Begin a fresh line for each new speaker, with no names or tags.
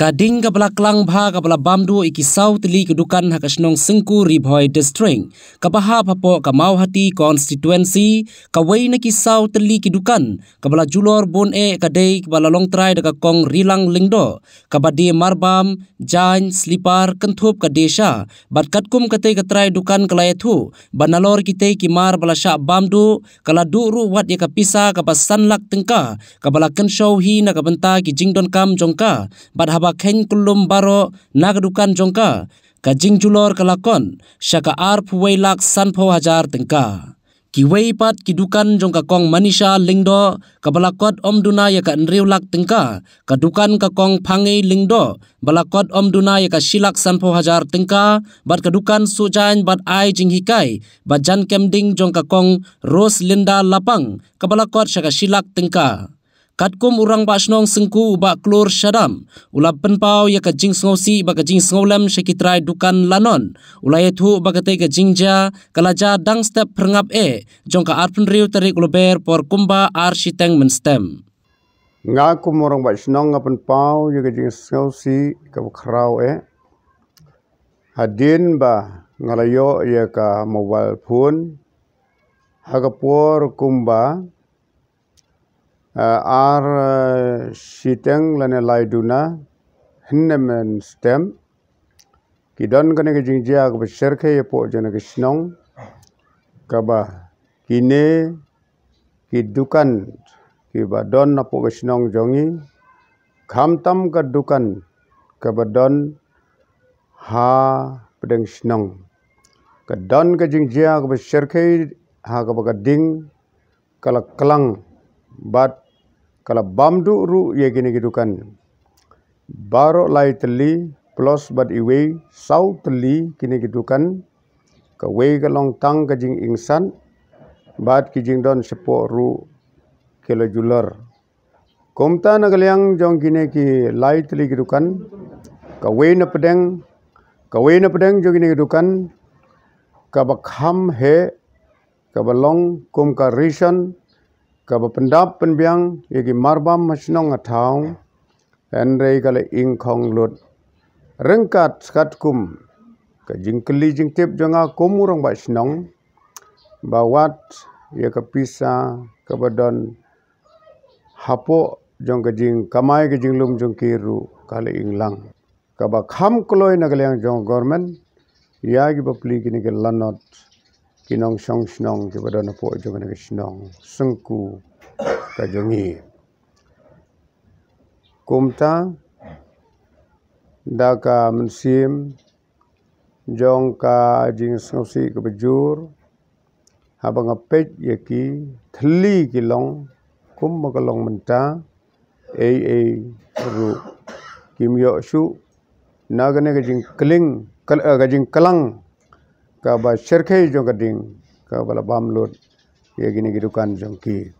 Kading ka pala klang bha ka pala bamdu iki saw tili kedukan ha kasnong sengku ribhoi district. Ka baha papo ka mauhati constituency ka wai na ki saw tili kedukan ka pala julor bon e ka day ka pala long try da ka kong rilang lingdo. Ka badi marbam, jain, slipar, kentup ka desha. Bat katkum ka tay ka try dukan ka laya e tu. Ba ki tay ki mar pala sya bamdu ka la duru wat ya ka pisa ka pa sanlak tengka ka pala kensyau hi na ka benta ki jingdon kam jongka. Bat haba khain kulum baro nak dukan jongka kajing julor kalakon shaka arp wei lak san pho hajar tengka ki wei pat ki dukan jongka kong manisha lingdo ka om duna ya ka lak tengka ka dukan ka kong phangei lingdo balakot om duna ya ka silak san pho hajar tengka bar ka dukan sujain jain bar ai jing hikai ba jan Kemding jongka kong rose linda lapang ka balakot shaka silak tengka katkum urang ba snong sengku ubak klor syadam ulap penpau ya ka jing sngosi ba ka jing sngolam sekitrai dukan lanon ulai thu ba ka jingja kalaja dang step prangap e jongka ka arpun riu terik luber por kumba ar shiteng menstem
nga kum orang ba snong pau ya ka jing sngosi ka khrau e hadin bah ngalayok ya ka mobile phone hagapor kumba आर शीतंग लने लाइडुना हिन्ने में स्टेम कि दन कने के जिंजे आग बच्चर के ये पोज जने के स्नोंग कबा किने कि दुकान कि बा दन ना पोज स्नोंग जोंगी खामतम का दुकान कबा दन हा पड़ेंग स्नोंग कि दन के जिंजे आग बच्चर के हाँ कबा का दिंग कल कलंग But kalau bamdu ru ye gini gitukan kan. Baro lai plus but iwe southly teli gini gitu kan. Ke we ke long tang ke jing insan. But ki jing don sepo ru kele julur. Kumta nagal yang jong gini ki lai teli kan, Ke we na pedeng. Ke we na pedeng jong gini gitukan kan. Kabak ham he kabalong kum ka rishan kaba pendap penbiang yegi marbam masnong athaung enrei gale ingkhong lut rengkat skat kum ka jingkli jingtep jonga komurong ba snong bawat ye ka pisa kabadon hapo jong ka jing kamai ka jinglum jong kiru kale inglang kaba kham kloi nagle yang jong government ya gi papli gi ni ke lanot kinong song snong kepada nopo jong nang snong sengku kajungi. kumta daka mensim jongka, jing sosi kebejur haba ngapet yaki, thli kilong kum magalong menta ai ai ru kim yo shu nagane kajing kling kal eh, kajing kelang kaba sherkei jong kading kaba bala bamlot ye gini gidukan jong ki